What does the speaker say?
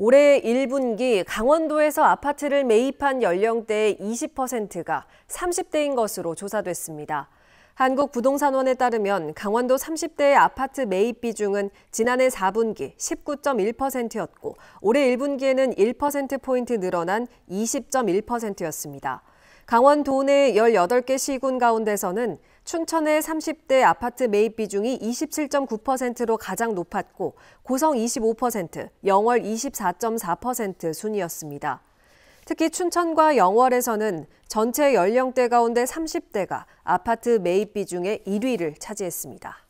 올해 1분기 강원도에서 아파트를 매입한 연령대의 20%가 30대인 것으로 조사됐습니다. 한국부동산원에 따르면 강원도 30대의 아파트 매입 비중은 지난해 4분기 19.1%였고 올해 1분기에는 1%포인트 늘어난 20.1%였습니다. 강원도 내 18개 시군 가운데서는 춘천의 30대 아파트 매입 비중이 27.9%로 가장 높았고 고성 25%, 영월 24.4% 순이었습니다. 특히 춘천과 영월에서는 전체 연령대 가운데 30대가 아파트 매입 비중의 1위를 차지했습니다.